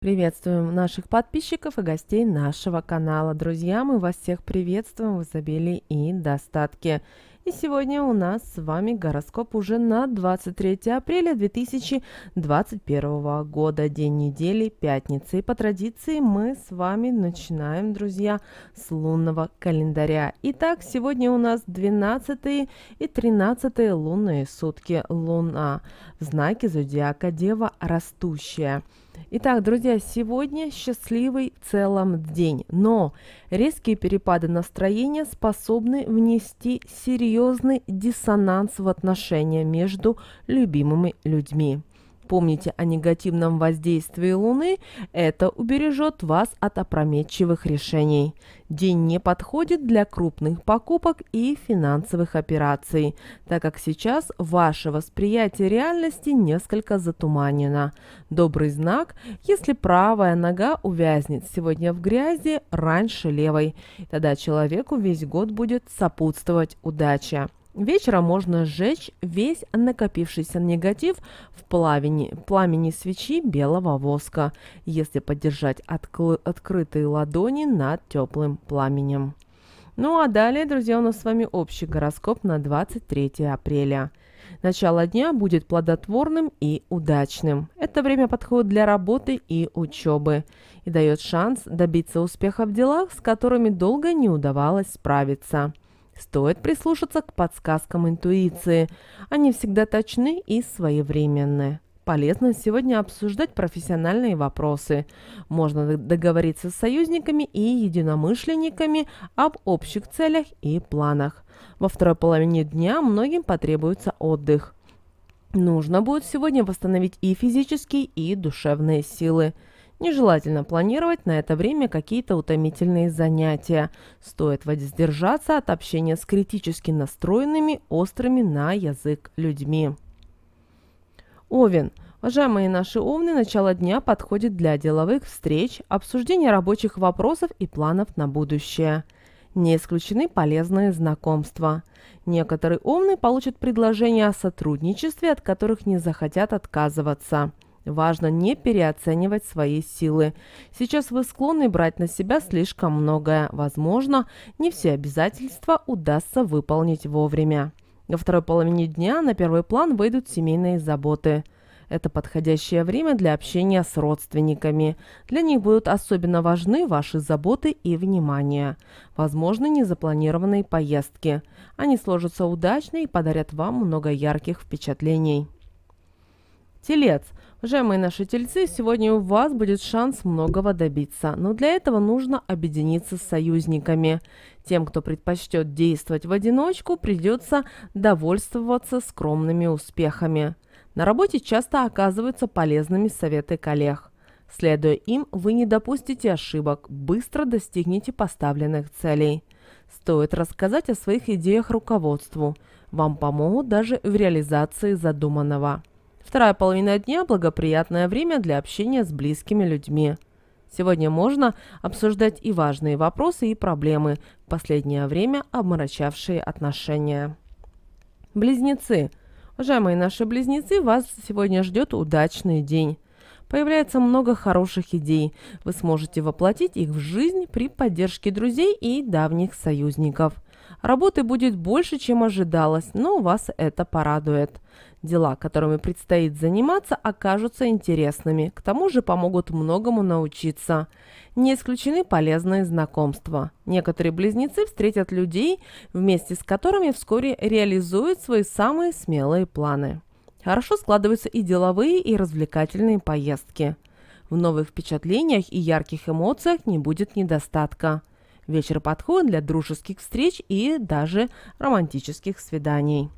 Приветствуем наших подписчиков и гостей нашего канала. Друзья, мы вас всех приветствуем в изобилии и достатке. И сегодня у нас с вами гороскоп уже на 23 апреля 2021 года, день недели, пятница. И по традиции мы с вами начинаем, друзья, с лунного календаря. Итак, сегодня у нас 12 и 13 лунные сутки. Луна в знаке зодиака Дева растущая. Итак, друзья, сегодня счастливый в целом день, но резкие перепады настроения способны внести серьезный диссонанс в отношения между любимыми людьми. Помните о негативном воздействии Луны, это убережет вас от опрометчивых решений. День не подходит для крупных покупок и финансовых операций, так как сейчас ваше восприятие реальности несколько затуманено. Добрый знак, если правая нога увязнет сегодня в грязи раньше левой, тогда человеку весь год будет сопутствовать удача. Вечером можно сжечь весь накопившийся негатив в пламени, пламени свечи белого воска, если подержать откл- открытые ладони над теплым пламенем. Ну а далее, друзья, у нас с вами общий гороскоп на 23 апреля. Начало дня будет плодотворным и удачным. Это время подходит для работы и учебы и дает шанс добиться успеха в делах, с которыми долго не удавалось справиться – Стоит прислушаться к подсказкам интуиции. Они всегда точны и своевременны. Полезно сегодня обсуждать профессиональные вопросы. Можно договориться с союзниками и единомышленниками об общих целях и планах. Во второй половине дня многим потребуется отдых. Нужно будет сегодня восстановить и физические, и душевные силы. Нежелательно планировать на это время какие-то утомительные занятия. Стоит воздержаться от общения с критически настроенными, острыми на язык людьми. Овен. Уважаемые наши овны, начало дня подходит для деловых встреч, обсуждения рабочих вопросов и планов на будущее. Не исключены полезные знакомства. Некоторые овны получат предложения о сотрудничестве, от которых не захотят отказываться – Важно не переоценивать свои силы. Сейчас вы склонны брать на себя слишком многое. Возможно, не все обязательства удастся выполнить вовремя. Во второй половине дня на первый план выйдут семейные заботы. Это подходящее время для общения с родственниками. Для них будут особенно важны ваши заботы и внимание. Возможны незапланированные поездки. Они сложатся удачно и подарят вам много ярких впечатлений. Телец. Уважаемые наши тельцы, сегодня у вас будет шанс многого добиться, но для этого нужно объединиться с союзниками. Тем, кто предпочтет действовать в одиночку, придется довольствоваться скромными успехами. На работе часто оказываются полезными советы коллег. Следуя им, вы не допустите ошибок, быстро достигнете поставленных целей. Стоит рассказать о своих идеях руководству. Вам помогут даже в реализации задуманного. Вторая половина дня – благоприятное время для общения с близкими людьми. Сегодня можно обсуждать и важные вопросы, и проблемы, в последнее время обморочавшие отношения. Близнецы. Уважаемые наши близнецы, вас сегодня ждет удачный день. Появляется много хороших идей. Вы сможете воплотить их в жизнь при поддержке друзей и давних союзников. Работы будет больше, чем ожидалось, но вас это порадует дела, которыми предстоит заниматься, окажутся интересными, к тому же помогут многому научиться. Не исключены полезные знакомства. Некоторые близнецы встретят людей, вместе с которыми вскоре реализуют свои самые смелые планы. Хорошо складываются и деловые, и развлекательные поездки. В новых впечатлениях и ярких эмоциях не будет недостатка. Вечер подходит для дружеских встреч и даже романтических свиданий.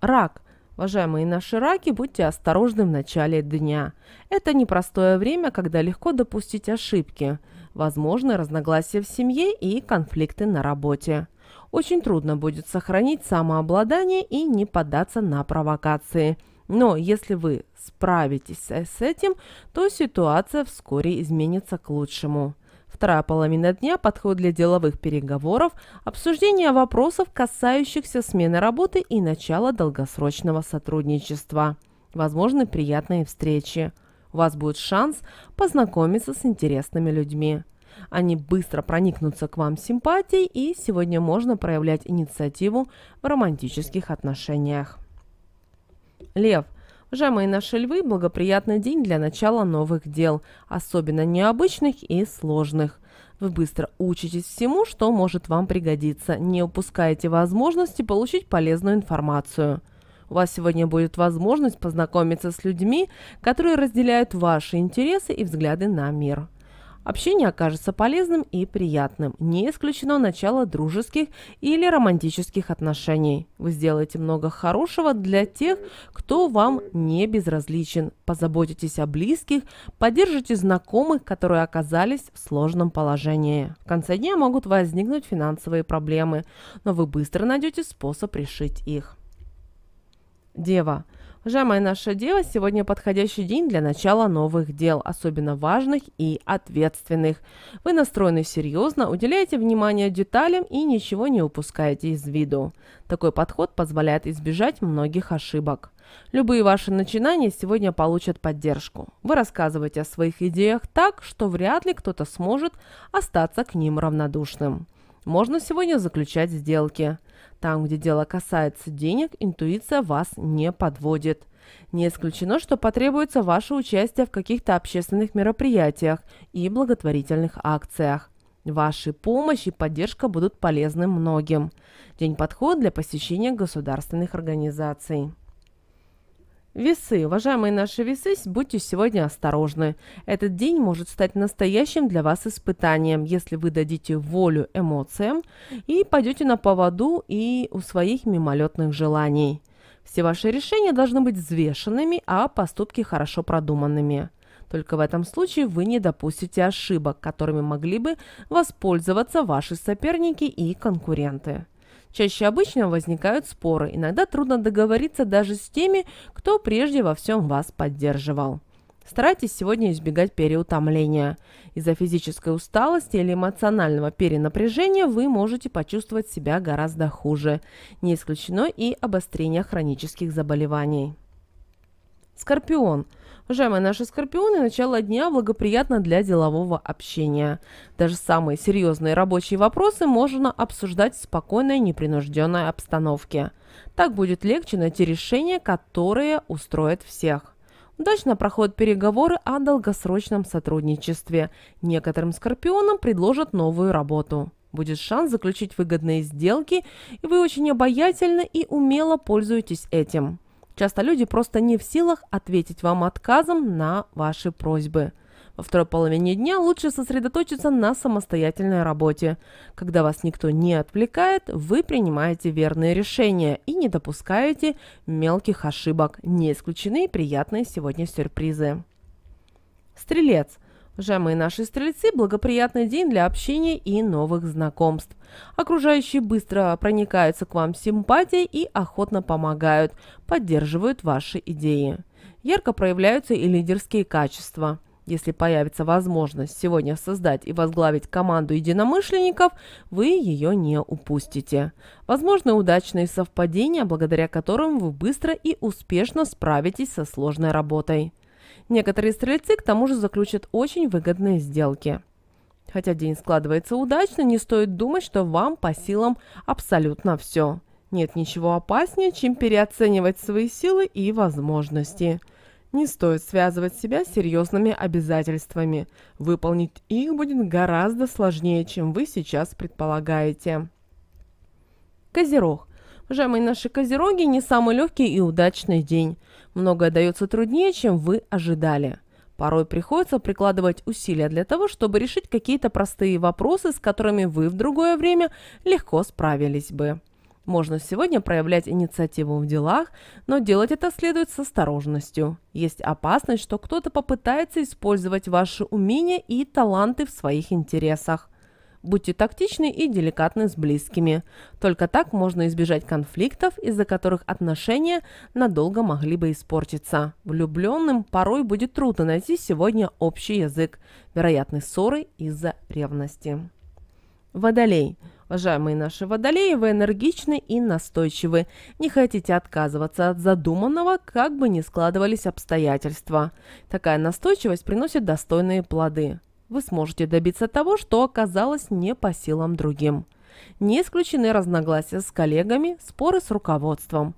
Рак – Уважаемые наши раки, будьте осторожны в начале дня. Это непростое время, когда легко допустить ошибки. Возможны разногласия в семье и конфликты на работе. Очень трудно будет сохранить самообладание и не поддаться на провокации. Но если вы справитесь с этим, то ситуация вскоре изменится к лучшему. Вторая половина дня – подходит для деловых переговоров, обсуждения вопросов, касающихся смены работы и начала долгосрочного сотрудничества. Возможны приятные встречи. У вас будет шанс познакомиться с интересными людьми. Они быстро проникнутся к вам симпатией, и сегодня можно проявлять инициативу в романтических отношениях. Лев – Жама и наши львы – благоприятный день для начала новых дел, особенно необычных и сложных. Вы быстро учитесь всему, что может вам пригодиться, не упускаете возможности получить полезную информацию. У вас сегодня будет возможность познакомиться с людьми, которые разделяют ваши интересы и взгляды на мир. Общение окажется полезным и приятным. Не исключено начало дружеских или романтических отношений. Вы сделаете много хорошего для тех, кто вам не безразличен. Позаботитесь о близких, поддержите знакомых, которые оказались в сложном положении. В конце дня могут возникнуть финансовые проблемы, но вы быстро найдете способ решить их. Дева. Жамай наша дело сегодня подходящий день для начала новых дел, особенно важных и ответственных. Вы настроены серьезно, уделяете внимание деталям и ничего не упускаете из виду. Такой подход позволяет избежать многих ошибок. Любые ваши начинания сегодня получат поддержку. Вы рассказываете о своих идеях так, что вряд ли кто-то сможет остаться к ним равнодушным. Можно сегодня заключать сделки. Там, где дело касается денег, интуиция вас не подводит. Не исключено, что потребуется ваше участие в каких-то общественных мероприятиях и благотворительных акциях. Ваши помощь и поддержка будут полезны многим. День подходит для посещения государственных организаций. Весы. Уважаемые наши весы, будьте сегодня осторожны. Этот день может стать настоящим для вас испытанием, если вы дадите волю эмоциям и пойдете на поводу и у своих мимолетных желаний. Все ваши решения должны быть взвешенными, а поступки хорошо продуманными. Только в этом случае вы не допустите ошибок, которыми могли бы воспользоваться ваши соперники и конкуренты. Чаще обычного возникают споры, иногда трудно договориться даже с теми, кто прежде во всем вас поддерживал. Старайтесь сегодня избегать переутомления. Из-за физической усталости или эмоционального перенапряжения вы можете почувствовать себя гораздо хуже. Не исключено и обострение хронических заболеваний. Скорпион – Уважаемые наши скорпионы, начало дня благоприятно для делового общения. Даже самые серьезные рабочие вопросы можно обсуждать в спокойной, непринужденной обстановке. Так будет легче найти решение, которое устроит всех. Удачно проходят переговоры о долгосрочном сотрудничестве. Некоторым скорпионам предложат новую работу. Будет шанс заключить выгодные сделки, и вы очень обаятельно и умело пользуетесь этим. Часто люди просто не в силах ответить вам отказом на ваши просьбы. Во второй половине дня лучше сосредоточиться на самостоятельной работе. Когда вас никто не отвлекает, вы принимаете верные решения и не допускаете мелких ошибок. Не исключены приятные сегодня сюрпризы. Стрелец – Жамы и наши стрельцы – благоприятный день для общения и новых знакомств. Окружающие быстро проникаются к вам симпатией и охотно помогают, поддерживают ваши идеи. Ярко проявляются и лидерские качества. Если появится возможность сегодня создать и возглавить команду единомышленников, вы ее не упустите. Возможны удачные совпадения, благодаря которым вы быстро и успешно справитесь со сложной работой. Некоторые стрельцы к тому же заключат очень выгодные сделки. Хотя день складывается удачно, не стоит думать, что вам по силам абсолютно все. Нет ничего опаснее, чем переоценивать свои силы и возможности. Не стоит связывать себя с серьезными обязательствами. Выполнить их будет гораздо сложнее, чем вы сейчас предполагаете. Козерог. Уважаемые наши козероги, не самый легкий и удачный день. Многое дается труднее, чем вы ожидали. Порой приходится прикладывать усилия для того, чтобы решить какие-то простые вопросы, с которыми вы в другое время легко справились бы. Можно сегодня проявлять инициативу в делах, но делать это следует с осторожностью. Есть опасность, что кто-то попытается использовать ваши умения и таланты в своих интересах. Будьте тактичны и деликатны с близкими. Только так можно избежать конфликтов, из-за которых отношения надолго могли бы испортиться. Влюбленным порой будет трудно найти сегодня общий язык. Вероятны ссоры из-за ревности. Водолей. Уважаемые наши водолеи, вы энергичны и настойчивы. Не хотите отказываться от задуманного, как бы ни складывались обстоятельства. Такая настойчивость приносит достойные плоды вы сможете добиться того, что оказалось не по силам другим. Не исключены разногласия с коллегами, споры с руководством.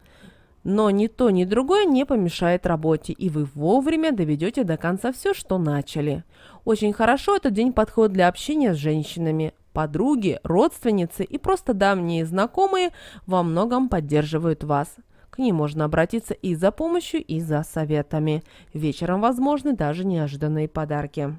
Но ни то, ни другое не помешает работе, и вы вовремя доведете до конца все, что начали. Очень хорошо этот день подходит для общения с женщинами. Подруги, родственницы и просто давние знакомые во многом поддерживают вас. К ней можно обратиться и за помощью, и за советами. Вечером возможны даже неожиданные подарки.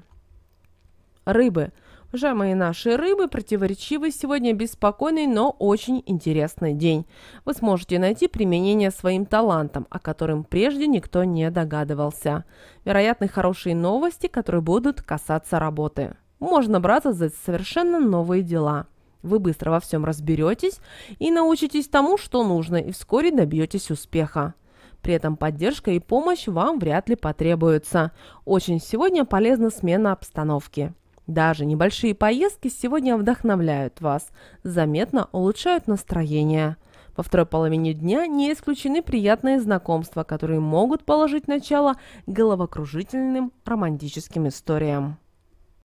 Рыбы. Уважаемые наши рыбы, противоречивый сегодня беспокойный, но очень интересный день. Вы сможете найти применение своим талантам, о котором прежде никто не догадывался. Вероятны хорошие новости, которые будут касаться работы. Можно браться за совершенно новые дела. Вы быстро во всем разберетесь и научитесь тому, что нужно, и вскоре добьетесь успеха. При этом поддержка и помощь вам вряд ли потребуются. Очень сегодня полезна смена обстановки. Даже небольшие поездки сегодня вдохновляют вас, заметно улучшают настроение. Во второй половине дня не исключены приятные знакомства, которые могут положить начало головокружительным романтическим историям.